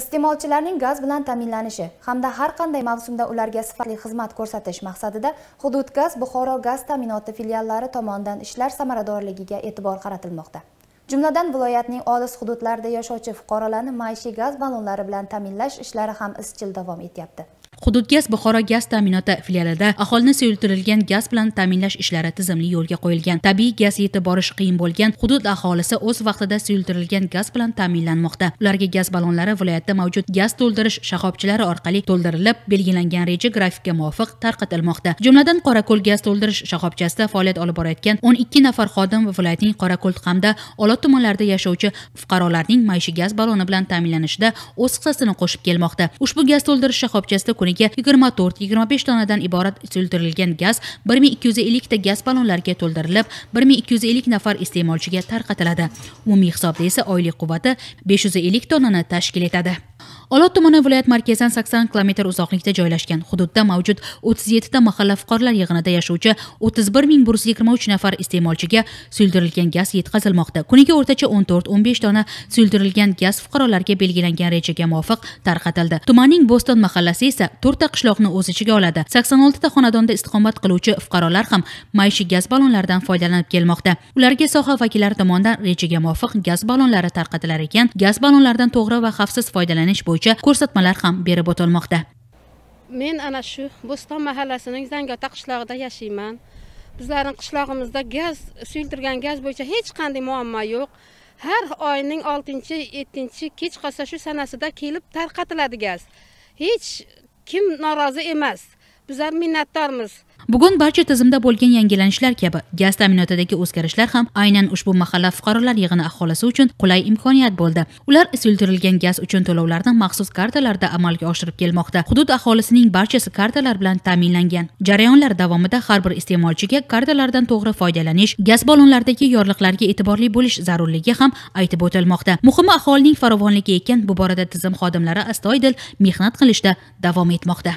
iste'molchilarning gaz bilan ta'minlanishi hamda har qanday mavsumda ularga sifatli xizmat ko'rsatish maqsadida hududgaz buxoro gaz ta'minoti filiallari tomonidan ishlar samaradorligiga e'tibor qaratilmoqda jumladan viloyatning olis hududlarida yashovchi fuqarolarni maishiy gaz ballonlari bilan ta'minlash ishlari ham izchil davom etyapti hududgaz buxoro gaz ta'minoti filialida aholini suyultirilgan gaz bilan ta'minlash ishlari tizimli yo'lga qo'yilgan tabiiy gaz yetib borish qiyin bo'lgan hudud aholisi o'z vaqtida suyultirilgan gaz bilan ta'minlanmoqda ularga gaz ballonlari viloyatda mavjud gaz to'ldirish shaxobchilari orqali to'ldirilib belgilangan reja grafikka muvofiq tarqatilmoqda jumladan qorako'l gaz to'ldirish shaxobchasida faoliyat olib borayotgan o'n ikki nafar xodim viloyatning qorako'l hamda olot tumanlarida yashovchi fuqarolarning maishiy gaz balloni bilan ta'minlanishida o'z hissasini qo'shib kelmoqda ushbu gaz to'ldirish shoxobchasida to'rt 24-25 tonadan iborat suyultirilgan gaz 1250 ta gaz ballonlariga to'ldirilib 1250 nafar iste'molchiga tarqatiladi umumiy hisobda esa oylik quvvati 550 tonnani tashkil etadi olot tumani viloyat markazidan sakson kilometr uzoqlikda joylashgan hududda mavjud o'ttiz yettita mahalla fuqarolar yig'inida yashovchi o'ttiz bir ming bir yuz yigirma uch nafar iste'molchiga suyultirilgan gaz yetkazilmoqda kuniga o'rtacha o'n to'rt o'n besh dona suyultirilgan gaz fuqarolarga belgilangan rejaga muvofiq tarqatildi tumanning bo'ston mahallasi esa to'rtta qishloqni o'z ichiga oladi sakson oltita xonadonda istiqomat qiluvchi fuqarolar ham maishiy gaz ballonlaridan foydalanib kelmoqda ularga soha vakillari tomonidan rejaga muvofiq gaz ballonlari tarqatilar ekan gaz ballonlaridan to'g'ri va xavfsiz foydalanish bo'yicha bo'yicha ko'rsatmalar ham berib o'tilmoqda men ana shu bo'ston mahallasining zangiota qishlog'ida yashayman bizlarning qishlog'imizda gaz suyultirgan gaz bo'yicha hech qanday muammo yo'q har oyning oltinchi yettinchi kech qolsa shu sanasida kelib tarqatiladi gaz hech kim norozi emas bizlar minnatdormiz bugun barcha tizimda bo'lgan yangilanishlar kabi gaz ta'minotidagi o'zgarishlar ham aynan ushbu mahalla fuqarolar yig'ini aholisi uchun qulay imkoniyat bo'ldi ular suyultirilgan gaz uchun to'lovlarni maxsus kartalarda amalga oshirib kelmoqda hudud aholisining barchasi kartalar bilan ta'minlangan jarayonlar davomida har bir iste'molchiga kartalardan to'g'ri foydalanish gaz ballonlaridagi yorliqlarga e'tiborli bo'lish zarurligi ham aytib o'tilmoqda muhimi aholining farovonligi ekan bu borada tizim xodimlari astoydil mehnat qilishda davom etmoqda